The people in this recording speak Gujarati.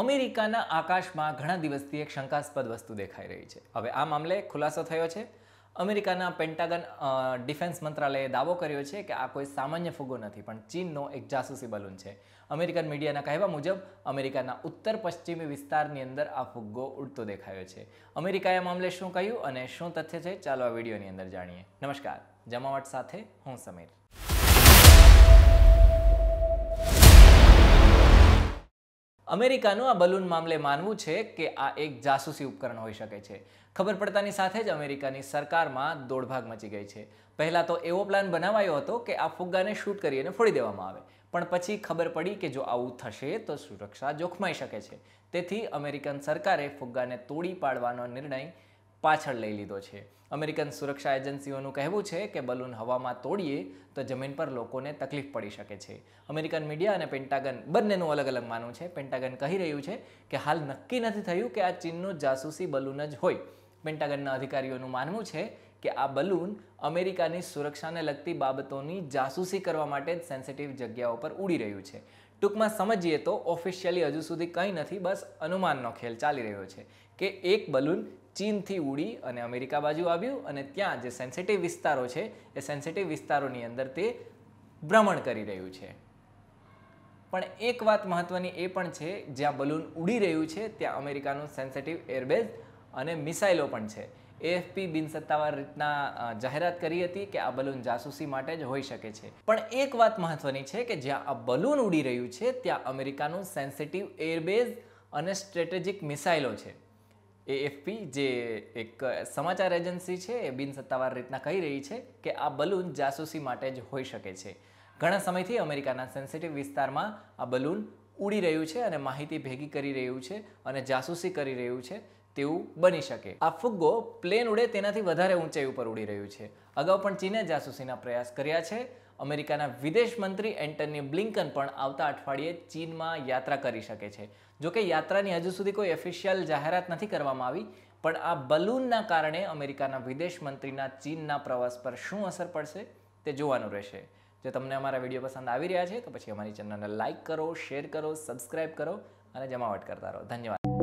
અમેરિકાના આકાશમાં ઘણા દિવસથી એક શંકાસ્પદ વસ્તુ દેખાઈ રહી છે હવે આ મામલે ખુલાસો થયો છે અમેરિકાના પેન્ટાગન ડિફેન્સ મંત્રાલયે દાવો કર્યો છે કે આ કોઈ સામાન્ય ફુગો નથી પણ ચીનનો એક જાસૂસી બલૂન છે અમેરિકન મીડિયાના કહેવા મુજબ અમેરિકાના ઉત્તર પશ્ચિમી વિસ્તારની અંદર આ ફુગ્ગો ઉડતો દેખાયો છે અમેરિકાએ મામલે શું કહ્યું અને શું તથ્ય છે ચાલો આ વિડીયોની અંદર જાણીએ નમસ્કાર જમાવટ સાથે હું સમીર અમેરિકાનું આ બલૂન મામલે માનવું છે કે આ એક જાસૂસી ઉપકરણ હોઈ શકે છે ખબર પડતાની સાથે જ અમેરિકાની સરકારમાં દોડભાગ મચી ગઈ છે પહેલાં તો એવો પ્લાન બનાવાયો હતો કે આ ફુગ્ગાને શૂટ કરી અને ફોડી દેવામાં આવે પણ પછી ખબર પડી કે જો આવું થશે તો સુરક્ષા જોખમાઈ શકે છે તેથી અમેરિકન સરકારે ફુગ્ગાને તોડી પાડવાનો નિર્ણય પાછળ લઈ લીધો છે અમેરિકન સુરક્ષા એજન્સીઓનું કહેવું છે કે બલૂન હવામાં તોડીએ તો જમીન પર લોકોને તકલીફ પડી શકે છે અમેરિકન મીડિયા અને પેન્ટાગન બંનેનું અલગ અલગ માનવું છે પેન્ટાગન કહી રહ્યું છે કે હાલ નક્કી નથી થયું કે આ ચીનનું જાસૂસી બલૂન જ હોય પેન્ટાગનના અધિકારીઓનું માનવું છે કે આ બલૂન અમેરિકાની સુરક્ષાને લગતી બાબતોની જાસૂસી કરવા માટે જ સેન્સિટિવ જગ્યાઓ પર ઉડી રહ્યું છે ટૂંકમાં સમજીએ તો ઓફિશિયલી હજુ સુધી કંઈ નથી બસ અનુમાનનો ખેલ ચાલી રહ્યો છે કે એક બલૂન ચીનથી ઉડી અને અમેરિકા બાજુ આવ્યું અને ત્યાં જે સેન્સિટિવ વિસ્તારો છે એ સેન્સિટિવ વિસ્તારોની અંદર તે ભ્રમણ કરી રહ્યું છે પણ એક વાત મહત્ત્વની એ પણ છે જ્યાં બલૂન ઉડી રહ્યું છે ત્યાં અમેરિકાનું સેન્સિટિવ એરબેઝ અને મિસાઇલો પણ છે એએફપી બિનસત્તાવાર રીતના જાહેરાત કરી હતી કે આ બલૂન જાસૂસી માટે જ હોઈ શકે છે પણ એક વાત મહત્વની છે કે જ્યાં આ બલૂન ઉડી રહ્યું છે ત્યાં અમેરિકાનું સેન્સિટિવ એરબેઝ અને સ્ટ્રેટેજિક મિસાઇલો છે એ એફપી જે એક સમાચાર એજન્સી છે એ બિનસત્તાવાર રીતના કહી રહી છે કે આ બલૂન જાસૂસી માટે જ હોઈ શકે છે ઘણા સમયથી અમેરિકાના સેન્સિટિવ વિસ્તારમાં આ બલૂન ઉડી રહ્યું છે અને માહિતી ભેગી કરી રહ્યું છે અને જાસૂસી કરી રહ્યું છે તેવું બની શકે આ ફુગ્ગો પ્લેન ઉડે તેનાથી વધારે ઊંચાઈ ઉપર ઉડી રહ્યું છે અગાઉ પણ ચીને જાસૂસીના પ્રયાસ કર્યા છે અમેરિકાના વિદેશ મંત્રી એન્ટની બ્લિન્કન પણ આવતા અઠવાડિયે ચીનમાં યાત્રા કરી શકે છે જોકે યાત્રાની હજુ સુધી કોઈ ઓફિશિયલ જાહેરાત નથી કરવામાં આવી પણ આ બલૂનના કારણે અમેરિકાના વિદેશ મંત્રીના ચીનના પ્રવાસ પર શું અસર પડશે તે જોવાનું રહેશે જો તમને અમારા વિડીયો પસંદ આવી રહ્યા છે તો પછી અમારી ચેનલને લાઇક કરો શેર કરો સબસ્ક્રાઇબ કરો અને જમાવટ કરતા રહો ધન્યવાદ